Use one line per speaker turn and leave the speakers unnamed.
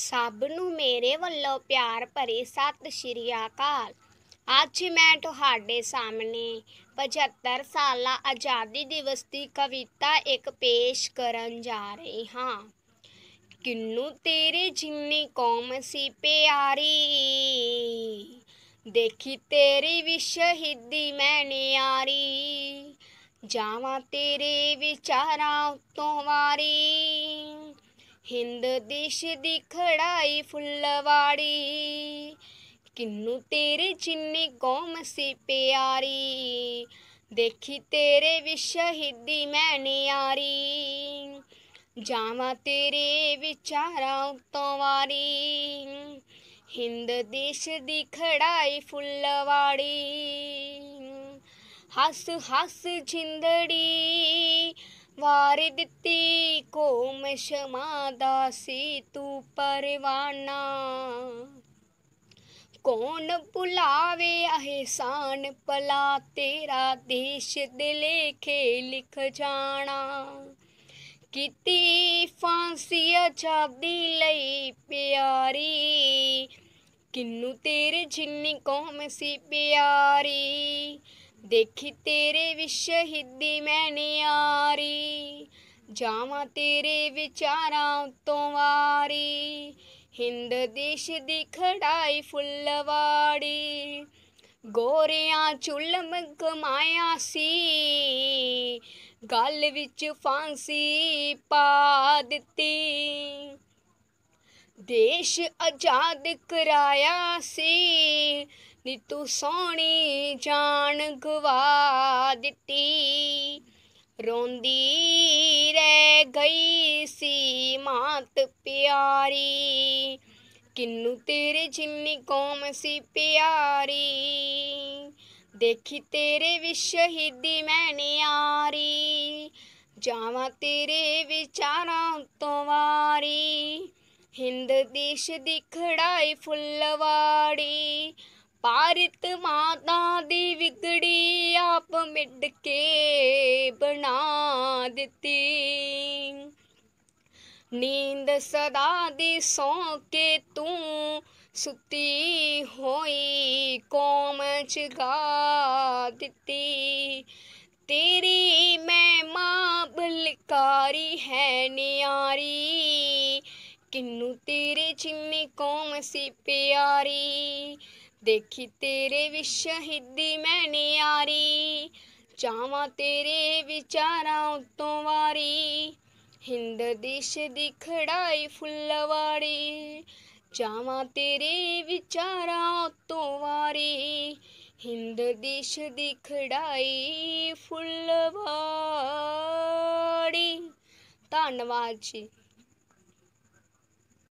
ਸਭ ਨੂੰ ਮੇਰੇ ਵੱਲੋਂ ਪਿਆਰ ਭਰੀ ਸਤਿ ਸ਼੍ਰੀ ਅਕਾਲ ਅੱਜ ਮੈਂ ਤੁਹਾਡੇ ਸਾਹਮਣੇ 75 ਸਾਲਾ ਆਜ਼ਾਦੀ ਦਿਵਸ ਦੀ ਕਵਿਤਾ ਇੱਕ ਪੇਸ਼ ਕਰਨ ਜਾ ਰਹੀ ਹਾਂ ਕਿੰਨੂ ਤੇਰੇ ਜਿੰਨੀ ਕੌਮ ਸੀ ਪਿਆਰੀ ਦੇਖੀ ਤੇਰੀ ਵਿਸ਼ਹਿੱਦੀ ਮੈਂ ਨਿਆਰੀ ਜਾਵਾਂ ਤੇਰੇ ਵਿਚਾਰਾਂ ਉਤੋਂ ਵਾਰੀ ਹਿੰਦ ਦੇਸ਼ ਦੀ ਖੜਾਈ ਫੁੱਲਵਾੜੀ ਕਿੰਨੂ ਤੇਰੇ ਜਿੰਨੀ ਕੌਮ ਸੀ ਪਿਆਰੀ ਦੇਖੀ ਤੇਰੇ ਵੀ ਮੈਂ ਨਿਆਰੀ ਜਾਵਾਂ ਤੇਰੇ ਵਿਚਾਰਾਂ ਉਤੋਂ ਵਾਰੀ ਹਿੰਦ ਦੇਸ਼ ਦੀ ਖੜਾਈ ਫੁੱਲਵਾੜੀ ਹੱਸ ਹੱਸ ਜਿੰਦੜੀ ਵਾਰੀ ਦਿੱਤੀ ਕੋਮ ਸ਼ਮਾ ਦਾਸੀ ਤੂੰ ਪਰਵਾਨਾ ਕੌਣ ਬੁਲਾਵੇ ਅਹਿਸਾਨ ਪਲਾ ਤੇਰਾ ਦੇਸ਼ ਦੇ ਲੇਖੇ ਲਿਖ ਜਾਣਾ ਕੀਤੀ ਫਾਂਸੀ ਆਜ਼ਾਦੀ ਲਈ ਪਿਆਰੀ ਕਿੰਨੂ ਤੇਰੇ ਜਿੰਨੀ ਕੌਮ ਸੀ ਪਿਆਰੀ ਦੇਖੀ ਤੇਰੇ ਵੀ ਸ਼ਹੀਦੀ ਜਾਵਾਂ ਤੇਰੇ ਵਿਚਾਰਾਂ ਤੋਂ ਵਾਰੀ ਹਿੰਦ ਦੇਸ਼ ਦੀ ਖੜਾਈ ਫੁੱਲਵਾੜੀ ਗੋਰਿਆਂ ਚੁਲਮ ਕਮਾਇਆ ਸੀ ਗੱਲ ਵਿੱਚ ਫਾਂਸੀ ਪਾ ਦਿੱਤੀ ਦੇਸ਼ ਆਜ਼ਾਦ ਕਰਾਇਆ ਸੀ ਨੀ ਤੂੰ ਸੋਹਣੀ ਜਾਨ ਗਵਾ ਦਿੱਤੀ ਰੋਂਦੀ ਗਈ ਸੀ ਮਾਤ ਪਿਆਰੀ ਕਿੰਨੂ ਤੇਰੇ ਜਿੰਨੀ ਕੌਮ ਸੀ ਪਿਆਰੀ ਦੇਖੀ ਤੇਰੇ ਵਿਸ਼ਹੀਦੀ ਮੈਂ ਨਿਆਰੀ ਜਾਵਾਂ ਤੇਰੇ ਵਿਚਾਰਾਂ ਤੋਂ ਵਾਰੀ ਹਿੰਦ ਦੇਸ਼ ਦੀ ਖੜਾਈ ਫੁੱਲਵਾੜੀ ਪਾਰਿਤ ਮਾਤਾ ਦੀ ਆਪ ਮਿੱਡ ਕੇ ਬਣਾ ਦਿੱਤੀ ਨੀਂਦ ਸਦਾ ਦੀ ਸੌਂ ਕੇ ਤੂੰ ਸੁੱਤੀ ਹੋਈ ਕੌਮ ਚਗਾ ਦਿੱਤੀ ਤੇਰੀ ਮੈਂ ਮਾਂ ਬਲਕਾਰੀ ਹੈ ਨਿਆਰੀ ਕਿੰਨੂ ਤੇਰੇ ਚਿੰਨੇ ਕੋਮ ਸੀ ਪਿਆਰੀ ਦੇਖੀ ਤੇਰੇ ਵਿੱਚ ਸ਼ਹੀਦੀ ਮੈਂ ਨਿਆਰੀ ਚਾਵਾਂ ਤੇਰੇ ਵਿਚਾਰਾਂ ਉਤੋਂ ਵਾਰੀ ਹਿੰਦ ਦੇਸ਼ ਦੀ ਖੜਾਈ ਫੁੱਲਵਾੜੀ ਚਾਵਾਂ ਤੇਰੇ ਵਿਚਾਰਾਂ ਉਤੋਂ ਵਾਰੀ ਹਿੰਦ ਦੇਸ਼ ਦੀ ਖੜਾਈ ਫੁੱਲਵਾੜੀ ਧੰਨਵਾਦ ਜੀ